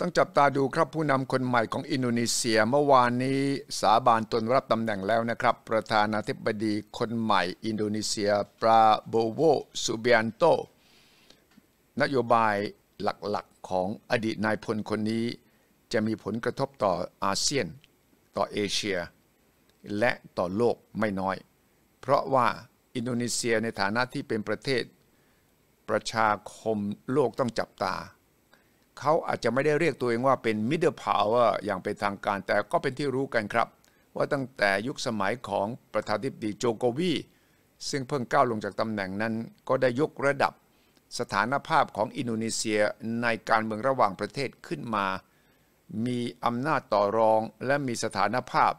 ต้องจับตาดูครับผู้นำคนใหม่ของอินโดนีเซียเมื่อวานนี้สาบานตนรับตำแหน่งแล้วนะครับประธานาธิบดีคนใหม่อินโดนีเซียปราโบโวซูเบียนโตนโยบายหลักๆของอดีตนายพลคนนี้ จะมีผลกระทบต่ออาเซียน ต่อเอเชีย และต่อโลกไม่น้อย เพราะว่าอินโดนีเซียในฐานะที่เป็นประเทศ ประชาคมโลกต้องจับตาเขาอาจจะไม่ได้เรียกตัวเองว่าเป็น middle power อย่างเป็นทางการแต่ก็เป็นที่รู้กันครับ ว่าตั้งแต่ยุคสมัยของประธานาธิบดีโจโกวี ซึ่งเพิ่งก้าวลงจากตำแหน่งนั้นก็ได้ยกระดับสถานภาพของอินโดนีเซียในการเมืองระหว่างประเทศขึ้นมา มีอำนาจต่อรองและมีสถานภาพ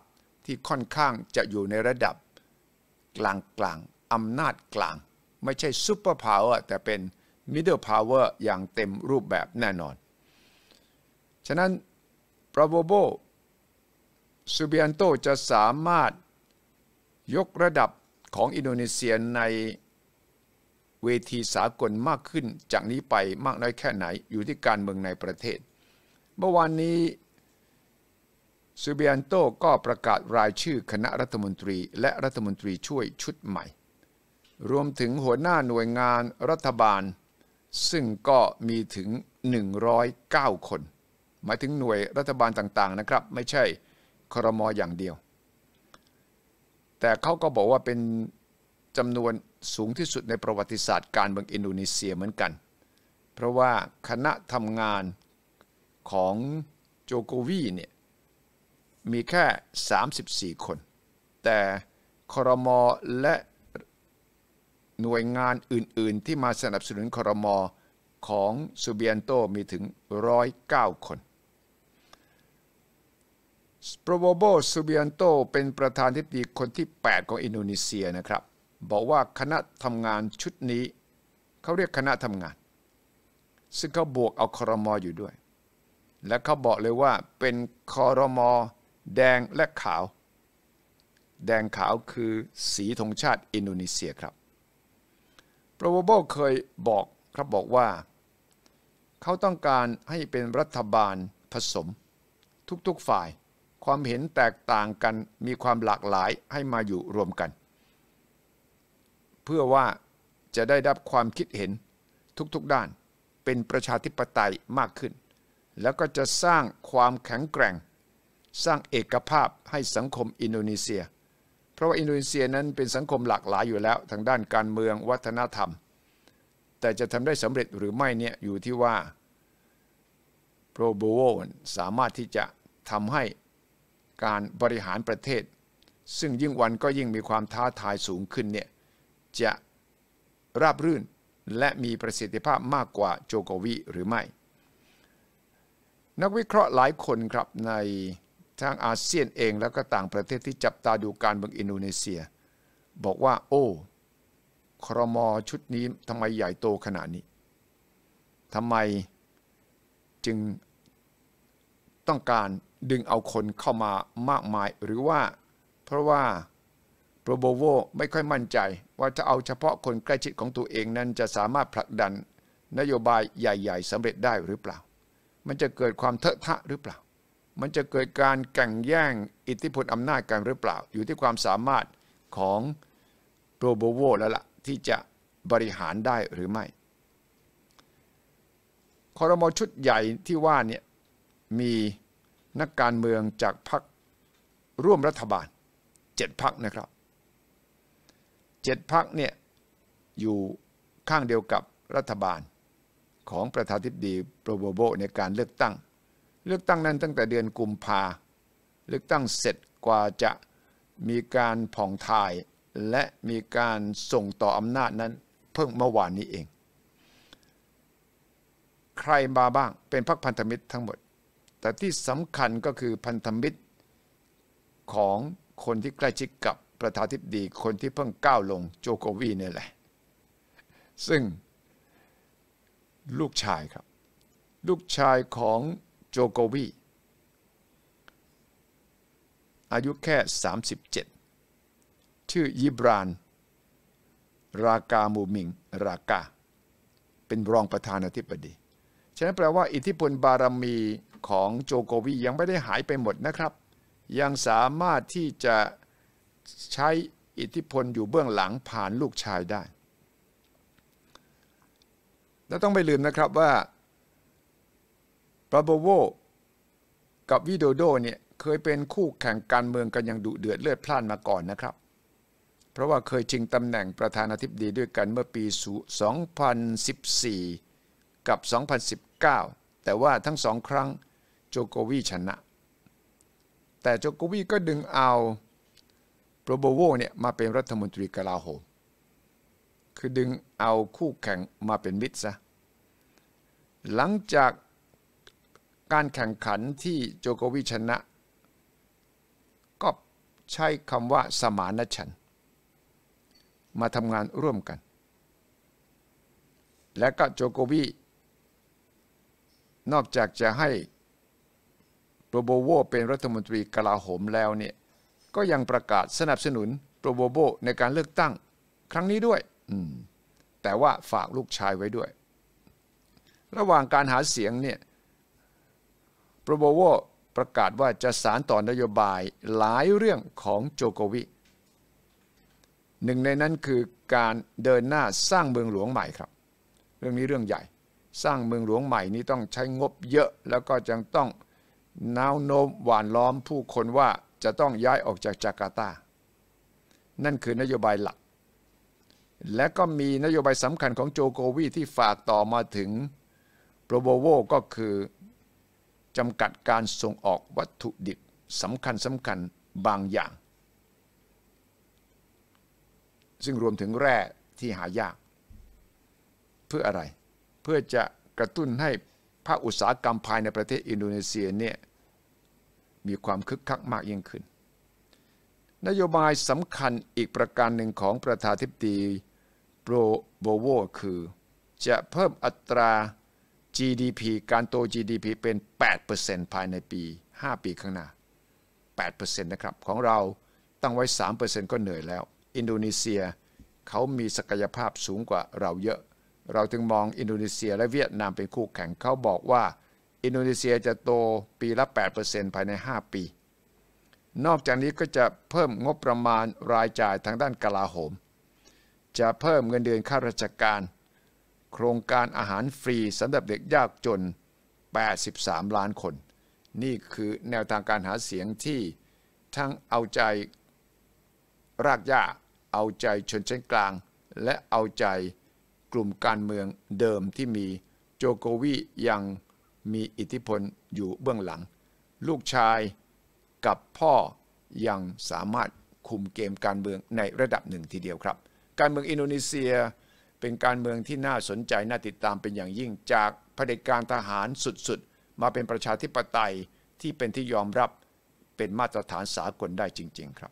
ที่ค่อนข้างจะอยู่ในระดับกลางๆอำนาจกลาง ไม่ใช่ซูเปอร์พาวเวอร์แต่เป็นมิดเดิลพาวเวอร์อย่างเต็มรูปแบบแน่นอนฉะนั้น ปราโบโบซูเบียนโตจะสามารถ ยกระดับของอินโดนีเซียในเวทีสากลมากขึ้น จากนี้ไปมากน้อยแค่ไหน อยู่ที่การเมืองในประเทศ เมื่อวานนี้ซูเบียนโต ก็ประกาศรายชื่อคณะรัฐมนตรีและรัฐมนตรีช่วยชุดใหม่ รวมถึงหัวหน้าหน่วยงานรัฐบาล ซึ่งก็มีถึง 109 คนหมายถึงหน่วยรัฐบาลต่างๆนะครับ ไม่ใช่ครมออย่างเดียว แต่เขาก็บอกว่าเป็นจำนวนสูงที่สุดในประวัติศาสตร์การเมืองอินโดนีเซียเหมือนกัน เพราะว่าคณะทำงานของโจโกวีเนี่ยมีแค่ 34 คน แต่ครมอและหน่วยงานอื่น ๆที่มาสนับสนุนครมอของซูเบียนโตมีถึง 109 คนโปรโบโบซูเบียนโตเป็นประธานทิ่ดี คนที่ 8 ของอินโดนีเซียนะครับ บอกว่าคณะทำงานชุดนี้ เขาเรียกคณะทำงาน ซึ่งเขาบวกเอาคอรมออยู่ด้วย และเขาบอกเลยว่าเป็นคอรมอแดงและขาว แดงขาวคือสีธงชาติอินโดนีเซียครับโปรโบโบเคยบอกครับบอกว่าเขาต้องการให้เป็นรัฐบาลผสมทุกๆฝ่ายความเห็นแตกต่างกันมีความหลากหลายให้มาอยู่รวมกัน เพื่อว่าจะได้รับความคิดเห็นทุกๆด้านเป็นประชาธิปไตยมากขึ้น แล้วก็จะสร้างความแข็งแกร่ง สร้างเอกภาพให้สังคมอินโดนีเซีย เพราะว่าอินโดนีเซียนั้นเป็นสังคมหลากหลายอยู่แล้วทางด้านการเมืองวัฒนธรรม แต่จะทำได้สำเร็จหรือไม่เนี่ยอยู่ที่ว่าโปรโบโวสามารถที่จะทำให้การบริหารประเทศ ซึ่งยิ่งวันก็ยิ่งมีความท้าทายสูงขึ้นเนี่ย จะราบรื่นและมีประสิทธิภาพมากกว่าโจโกวิหรือไม่ นักวิเคราะห์หลายคนครับในทางอาเซียนเองแล้วก็ต่างประเทศที่จับตาดูการเมืองอินโดนีเซีย บอกว่าโอ้ครมชุดนี้ทำไมใหญ่โตขนาดนี้ทำไมจึงต้องการดึงเอาคนเข้ามามากมายหรือว่า เพราะว่า โปรโบโวไม่ค่อยมั่นใจ ว่าจะเอาเฉพาะคนใกล้ชิดของตัวเองนั้นจะสามารถผลักดันนโยบายใหญ่ ๆสำเร็จได้หรือเปล่า มันจะเกิดความเถอะทะหรือเปล่า มันจะเกิดการแข่งแย่ง อิทธิพลอำนาจกันหรือเปล่า อยู่ที่ความสามารถของโปรโบโวแล้วละ่ะที่จะบริหารได้หรือไม่คอรมอชุดใหญ่ที่ว่าเนี่ยมีนักการเมืองจากพรรคร่วมรัฐบาลเจ็ดพรรคนะครับเจ็ดพรรคเนี่ยอยู่ข้างเดียวกับรัฐบาลของประธานาธิบดีโปรโบโบในการเลือกตั้งเลือกตั้งนั้นตั้งแต่เดือนกุมภาเลือกตั้งเสร็จกว่าจะมีการผ่องถ่ายและมีการส่งต่ออำนาจนั้นเพิ่งเมื่อวานนี้เอง ใครมาบ้างเป็นพรรคพันธมิตรทั้งหมดแต่ที่สำคัญก็คือพันธมิตรของคนที่ใกล้ชิดกับประธานาธิบดีคนที่เพิ่งก้าวลงโจโกวีเนี่ยแหละซึ่งลูกชายครับ ลูกชายของโจโกวี อายุแค่ 37 ชื่อยิบราน รากามูมิง รากา เป็นรองประธานาธิบดี ฉะนั้นแปลว่าอิทธิพลบารมีของโจโกวียังไม่ได้หายไปหมดนะครับ ยังสามารถที่จะใช้อิทธิพล อยู่เบื้องหลังผ่านลูกชายได้ และต้องไม่ลืมนะครับว่าปราโบโวกับวิโดโดเนี่ยเคยเป็นคู่แข่งการเมืองกันอย่างดุเดือดเลือดพล่านมาก่อนนะครับ เพราะว่าเคยชิงตำแหน่งประธานาธิบดีด้วยกันเมื่อปี2014 กับ 2019 แต่ว่าทั้งสองครั้งโจโกวีชนะ แต่โจโกวีก็ดึงเอาโปรโบโวเนี่ยมาเป็นรัฐมนตรีกลาโหมคือดึงเอาคู่แข่งมาเป็นมิตรซะ หลังจากการแข่งขันที่โจโกวีชนะ ก็ใช้คำว่าสมานฉันมาทำงานร่วมกัน และก็โจโกวี นอกจากจะให้โบโวเป็นรัฐมนตรีกลาโหมแล้วเนี่ยก็ยังประกาศสนับสนุนโปรโบโบในการเลือกตั้งครั้งนี้ด้วย แต่ว่าฝากลูกชายไว้ด้วย ระหว่างการหาเสียงเนี่ย โปรโบโวประกาศว่าจะสารต่อนโยบายหลายเรื่องของโจโกวิหนึ่งในนั้นคือการเดินหน้าสร้างเมืองหลวงใหม่ครับ เรื่องนี้เรื่องใหญ่ สร้างเมืองหลวงใหม่นี้ต้องใช้งบเยอะแล้วก็ยังต้องน้าวโน้มหวานล้อมผู้คนว่าจะต้องย้ายออกจากจาการ์ตา นั่นคือนโยบายหลัก และก็มีนโยบายสำคัญของโจโกวีที่ฝาก ต่อมาถึงโปรโบโวก็คือจำกัดการส่งออกวัตถุดิบสำคัญสำคัญบางอย่าง ซึ่งรวมถึงแร่ที่หายาก เพื่ออะไร เพื่อจะกระตุ้นให้ภาคอุตสาหกรรมภายในประเทศอินโดนีเซียเนี่ยมีความคึกคักมากยิ่งขึ้น นโยบายสำคัญอีกประการหนึ่งของประธานทิบดีโบโบโวคือ จะเพิ่มอัตรา GDP การโต GDP เป็น 8%ภายในปี 5 ปีข้างหน้า 8%นะครับ ของเราตั้งไว้ 3%ก็เหนื่อยแล้ว อินโดนีเซียเขามีศักยภาพสูงกว่าเราเยอะ เราจึงมองอินโดนีเซียและเวียดนามเป็นคู่แข่งเขาบอกว่าอินโดนีเซียจะโตปีละ 8%ภายใน 5 ปี นอกจากนี้ก็จะเพิ่มงบประมาณรายจ่ายทางด้านกลาโหม จะเพิ่มเงินเดือนข้าราชการ โครงการอาหารฟรีสำหรับเด็กยากจน 83 ล้านคน นี่คือแนวทางการหาเสียงที่ทั้งเอาใจ รากหญ้า เอาใจชนชั้นกลาง และเอาใจกลุ่มการเมืองเดิมที่มีโจโกวิยังมีอิทธิพลอยู่เบื้องหลัง ลูกชายกับพ่อยังสามารถคุมเกมการเมืองในระดับหนึ่งทีเดียวครับ การเมืองอินโดนีเซีย เป็นการเมืองที่น่าสนใจน่าติดตามเป็นอย่างยิ่งจากเผด็จการทหารสุดๆ มาเป็นประชาธิปไตยที่เป็นที่ยอมรับเป็นมาตรฐานสากลได้จริง ๆครับ